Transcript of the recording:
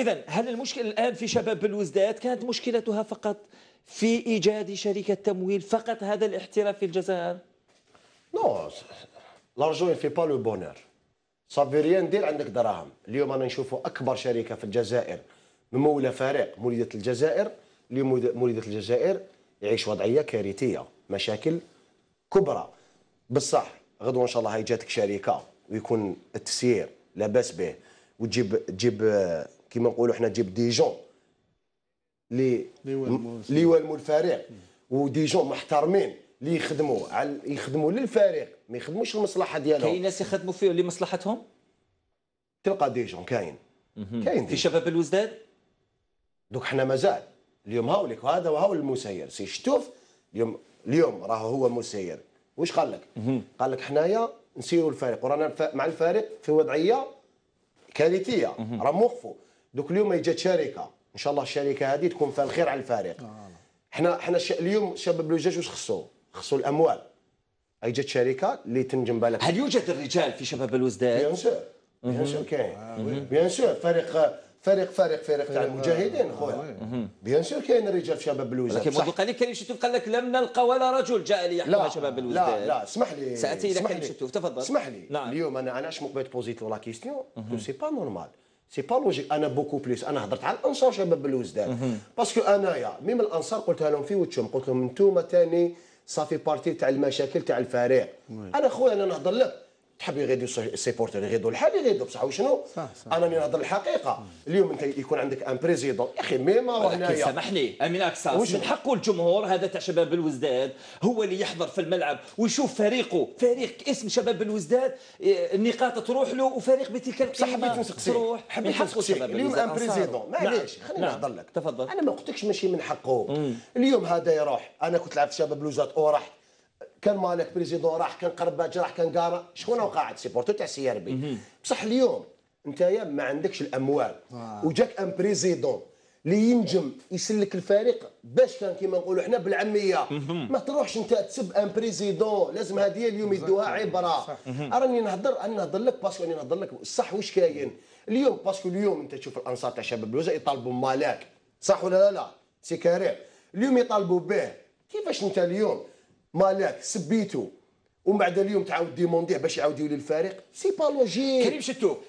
إذا هل المشكلة الآن في شباب الوزداد كانت مشكلتها فقط في إيجاد شركة تمويل فقط هذا الاحتراف في الجزائر؟ نو لارجون يفي با لو بونور صافي ريان دير عندك دراهم اليوم انا نشوفوا اكبر شركه في الجزائر مموله فريق مولده الجزائر اليوم مولده الجزائر يعيش وضعيه كارثيه مشاكل كبرى بصح غدوه ان شاء الله هي جاتك شركه ويكون التسيير لاباس به وتجيب تجيب كما نقولوا حنا تجيب ديجون اللي اللي يوالموا الفريق وديجون محترمين اللي يخدموا على يخدموا للفريق ما يخدموش المصلحه ديالهم كاين ناس يخدموا فيه لمصلحتهم تلقى ديجون كاين كاين في شباب الوزداد دوك حنا مازال اليوم لك وهذا وهاو المسير سي شتوف اليوم اليوم راه هو مسير واش قال لك؟ قال لك حنايا نسيروا الفريق ورانا مع الفريق في وضعيه كارثيه راه موقفوا دوك اليوم اجت شركه ان شاء الله الشركه هذه تكون فيها الخير على الفريق آه، آه. حنا حنا اليوم شباب لوجاج واش خصو خصو الاموال اجت شركه اللي تنجم بالك هل يوجد الرجال في شباب الوزداد بيان سور بيان سور كاين بيان سور فريق فريق فريق فريق تاع المجاهدين آه، خويا بيان سور كاين الرجال في شباب الوزداد لكن منذ قليل كريم شتوف قال لك لم نلقى ولا رجل جاء ليحكم شباب الوزداد لا لا اسمح لي ساتي الى كريم شتوف تفضل اسمح لي نعم. اليوم انا علاش مقبل بوزيت لا كيستيون سي با نورمال سي با لوجيك انا بوكو بليس انا هضرت على الانصار شباب بالوزدان باسكو انايا ميم الانصار قلتها لهم في وجههم قلت لهم انتوما ثاني صافي بارتي تاع المشاكل تاع الفريق انا خويا انا نهضر لك تحب يغيدو سيبورتر يغيدو الحال يغيدو بصح وشنو صح صح انا من نهضر الحقيقه اليوم انت يكون عندك ان بريزيدون يا اخي ميما هنايا سامحني امين اكساس وش من حقه الجمهور هذا تاع شباب الوزداد هو اللي يحضر في الملعب ويشوف فريقه فريق اسم شباب الوزداد إيه، النقاط تروح له وفريق بتلك القيمه صح حبيت تروح حبيت نسقسي اليوم ان بريزيدون نعم. معليش خليني نهضر نعم. لك تفضل انا ما قلتلكش ماشي من حقه اليوم هذا يروح انا كنت لعبت شباب الوزداد ورحت كان مالك بريزيدون راح كان قرباج راح كان قارا شكون قاعد سيبورتو تاع سي ار بي بصح اليوم انت يا ما عندكش الاموال آه. وجاك ان بريزيدون اللي ينجم يسلك الفريق باش كان كيما نقولوا احنا بالعاميه ما تروحش انت تسب ان بريزيدون لازم هذه اليوم يدوها عبره راني نهضر انا نهضر لك باسكو راني نهضر لك صح واش كاين اليوم باسكو اليوم انت تشوف الانصار تاع شباب بلوزه يطالبوا مالك صح ولا لا لا سي كريم اليوم يطالبوا به كيفاش انت اليوم مالك سبيتو ومن بعد اليوم تعاود ديمونديه باش يعاود يولي الفريق سي با لوجيك كريم شتو